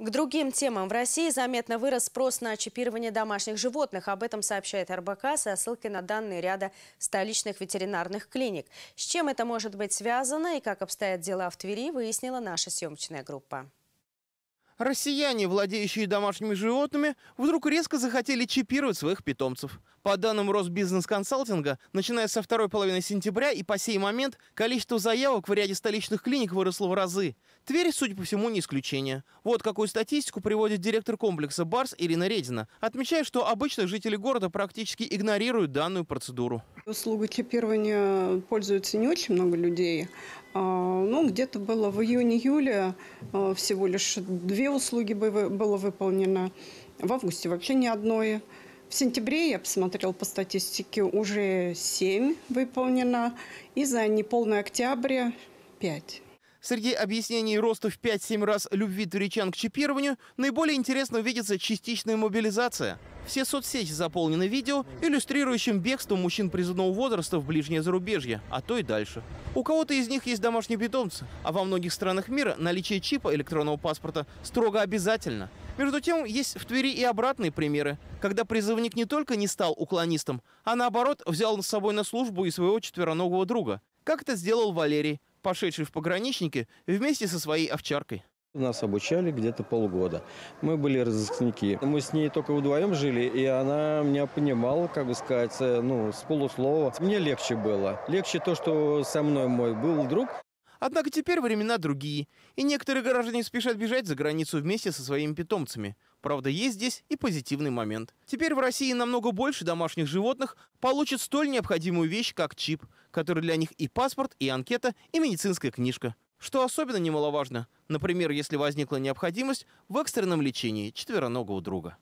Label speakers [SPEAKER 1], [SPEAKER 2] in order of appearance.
[SPEAKER 1] К другим темам. В России заметно вырос спрос на чипирование домашних животных. Об этом сообщает РБК со ссылкой на данные ряда столичных ветеринарных клиник. С чем это может быть связано и как обстоят дела в Твери, выяснила наша съемочная группа.
[SPEAKER 2] Россияне, владеющие домашними животными, вдруг резко захотели чипировать своих питомцев. По данным Росбизнес-консалтинга, начиная со второй половины сентября и по сей момент количество заявок в ряде столичных клиник выросло в разы. Тверь, судя по всему, не исключение. Вот какую статистику приводит директор комплекса «Барс» Ирина Редина, отмечая, что обычно жители города практически игнорируют данную процедуру.
[SPEAKER 3] Услугой чипирования пользуются не очень много людей. А, ну, где-то было в июне-июле а, всего лишь две услуги было выполнено. В августе вообще ни одной. В сентябре, я посмотрел по статистике, уже 7 выполнено. И за неполный октябрь 5.
[SPEAKER 2] Среди объяснений роста в 5-7 раз любви тверичан к чипированию наиболее интересно видится частичная мобилизация – все соцсети заполнены видео, иллюстрирующим бегство мужчин призывного возраста в ближнее зарубежье, а то и дальше. У кого-то из них есть домашние питомцы, а во многих странах мира наличие чипа электронного паспорта строго обязательно. Между тем, есть в Твери и обратные примеры, когда призывник не только не стал уклонистом, а наоборот взял с собой на службу и своего четвероногого друга. Как это сделал Валерий, пошедший в пограничники вместе со своей овчаркой.
[SPEAKER 3] Нас обучали где-то полгода. Мы были разыскники. Мы с ней только вдвоем жили, и она меня понимала, как бы сказать, э, ну, с полуслова. Мне легче было. Легче то, что со мной
[SPEAKER 2] мой был друг. Однако теперь времена другие, и некоторые горожане спешат бежать за границу вместе со своими питомцами. Правда, есть здесь и позитивный момент. Теперь в России намного больше домашних животных получат столь необходимую вещь, как чип, который для них и паспорт, и анкета, и медицинская книжка. Что особенно немаловажно, например, если возникла необходимость в экстренном лечении четвероногого друга.